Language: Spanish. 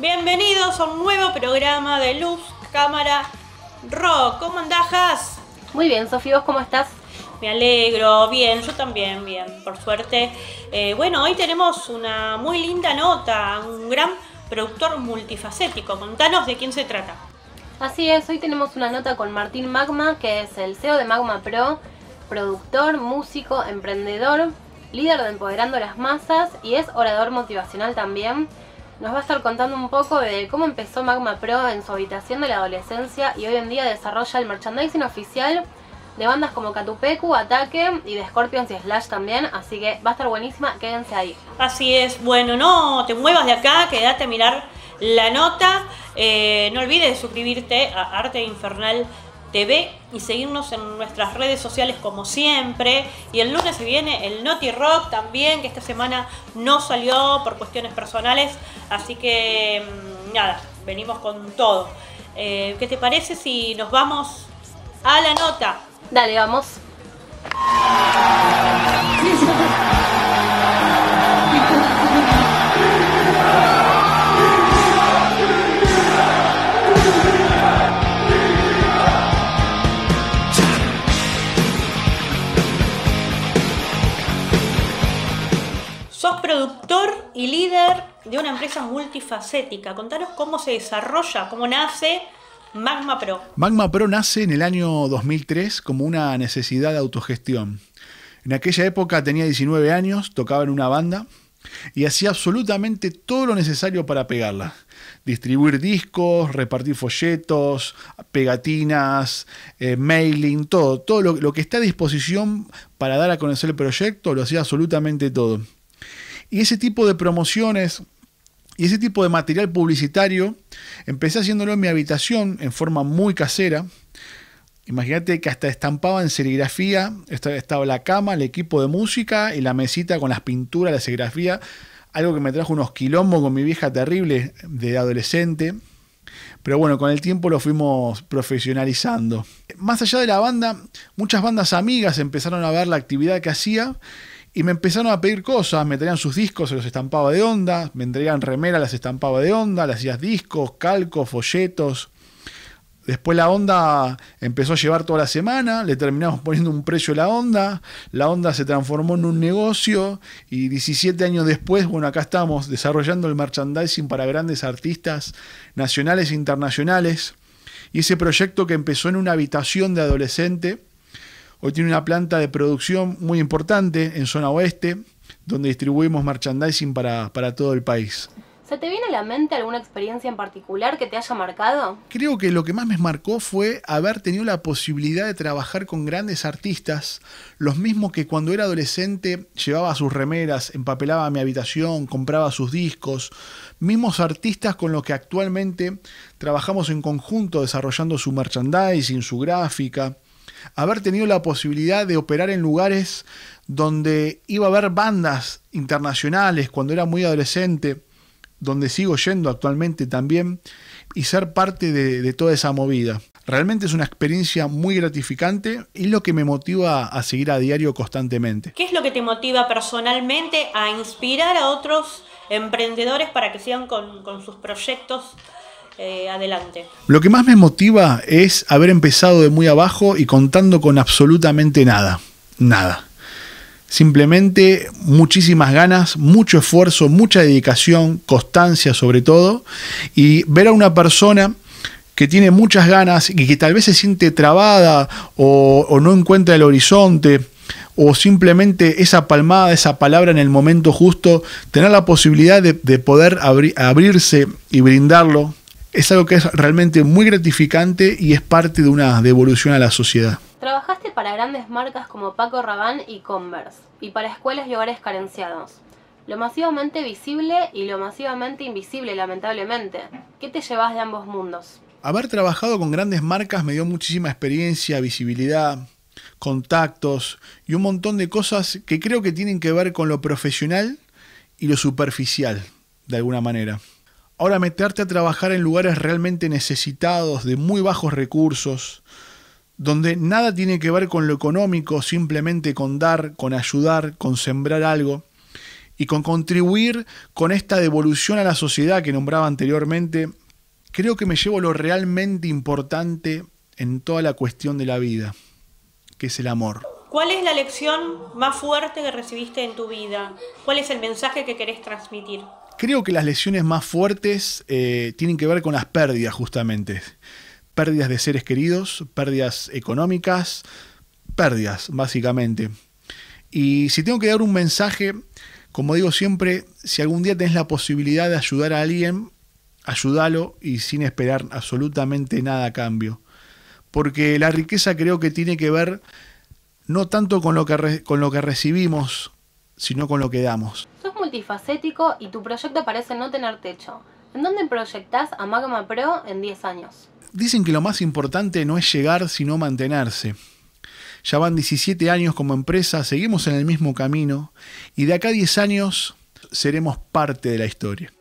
Bienvenidos a un nuevo programa de Luz, Cámara, Rock. ¿Cómo andajas? Muy bien, Sofía, ¿vos cómo estás? Me alegro, bien, yo también, bien, por suerte. Eh, bueno, hoy tenemos una muy linda nota, un gran productor multifacético. Contanos de quién se trata. Así es, hoy tenemos una nota con Martín Magma, que es el CEO de Magma Pro, productor, músico, emprendedor, líder de Empoderando las Masas y es orador motivacional también nos va a estar contando un poco de cómo empezó Magma Pro en su habitación de la adolescencia y hoy en día desarrolla el merchandising oficial de bandas como Catupecu, Ataque y de Scorpions y Slash también, así que va a estar buenísima, quédense ahí. Así es, bueno, no te muevas de acá, quédate a mirar la nota, eh, no olvides suscribirte a Arte Infernal TV y seguirnos en nuestras redes sociales como siempre. Y el lunes se viene el Naughty Rock también, que esta semana no salió por cuestiones personales. Así que mm, nada, venimos con todo. Eh, ¿Qué te parece si nos vamos a la nota? Dale, vamos. productor y líder de una empresa multifacética. Contanos cómo se desarrolla, cómo nace Magma Pro. Magma Pro nace en el año 2003 como una necesidad de autogestión. En aquella época tenía 19 años, tocaba en una banda y hacía absolutamente todo lo necesario para pegarla. Distribuir discos, repartir folletos, pegatinas, eh, mailing, todo. Todo lo que está a disposición para dar a conocer el proyecto, lo hacía absolutamente todo. Y ese tipo de promociones y ese tipo de material publicitario, empecé haciéndolo en mi habitación en forma muy casera. Imagínate que hasta estampaba en serigrafía, estaba la cama, el equipo de música y la mesita con las pinturas, la serigrafía, algo que me trajo unos quilombos con mi vieja terrible de adolescente. Pero bueno, con el tiempo lo fuimos profesionalizando. Más allá de la banda, muchas bandas amigas empezaron a ver la actividad que hacía y me empezaron a pedir cosas, me traían sus discos, se los estampaba de onda, me entregaban remeras, las estampaba de onda, las hacías discos, calcos, folletos. Después la onda empezó a llevar toda la semana, le terminamos poniendo un precio a la onda, la onda se transformó en un negocio y 17 años después, bueno, acá estamos desarrollando el merchandising para grandes artistas nacionales e internacionales. Y ese proyecto que empezó en una habitación de adolescente, Hoy tiene una planta de producción muy importante en zona oeste, donde distribuimos merchandising para, todo el país. ¿Se te viene a la mente alguna experiencia en particular que te haya marcado? Creo que lo que más me marcó fue haber tenido la posibilidad de trabajar con grandes artistas, los mismos que cuando era adolescente llevaba sus remeras, empapelaba mi habitación, compraba sus discos, mismos artistas con los que actualmente trabajamos en conjunto desarrollando su merchandising, su gráfica haber tenido la posibilidad de operar en lugares donde iba a haber bandas internacionales cuando era muy adolescente, donde sigo yendo actualmente también, y ser parte de, toda esa movida. Realmente es una experiencia muy gratificante y lo que me motiva a seguir a diario constantemente. ¿Qué es lo que te motiva personalmente a inspirar a otros emprendedores para que sigan con sus proyectos eh, adelante. Lo que más me motiva es haber empezado de muy abajo y contando con absolutamente nada. Nada. Simplemente muchísimas ganas, mucho esfuerzo, mucha dedicación, constancia sobre todo, y ver a una persona que tiene muchas ganas y que tal vez se siente trabada o, no encuentra el horizonte o simplemente esa palmada, esa palabra en el momento justo, tener la posibilidad de, poder abrirse y brindarlo es algo que es realmente muy gratificante y es parte de una devolución a la sociedad. Trabajaste para grandes marcas como Paco Rabanne y Converse, y para escuelas y hogares carenciados. Lo masivamente visible y lo masivamente invisible, lamentablemente. ¿Qué te llevas de ambos mundos? Haber trabajado con grandes marcas me dio muchísima experiencia, visibilidad, contactos y un montón de cosas que creo que tienen que ver con lo profesional y lo superficial, de alguna manera. Ahora meterte a trabajar en lugares realmente necesitados, de muy bajos recursos, donde nada tiene que ver con lo económico, simplemente con dar, con ayudar, con sembrar algo y con contribuir con esta devolución a la sociedad que nombraba anteriormente, creo que me llevo lo realmente importante en toda la cuestión de la vida, que es el amor. ¿Cuál es la lección más fuerte que recibiste en tu vida? ¿Cuál es el mensaje que querés transmitir? Creo que las lesiones más fuertes eh, tienen que ver con las pérdidas justamente. Pérdidas de seres queridos, pérdidas económicas, pérdidas básicamente. Y si tengo que dar un mensaje, como digo siempre, si algún día tienes la posibilidad de ayudar a alguien, ayúdalo y sin esperar absolutamente nada a cambio. Porque la riqueza creo que tiene que ver no tanto con lo que, con lo que recibimos, sino con lo que damos multifacético y tu proyecto parece no tener techo. ¿En dónde proyectás a Magma Pro en 10 años? Dicen que lo más importante no es llegar, sino mantenerse. Ya van 17 años como empresa, seguimos en el mismo camino y de acá a 10 años seremos parte de la historia.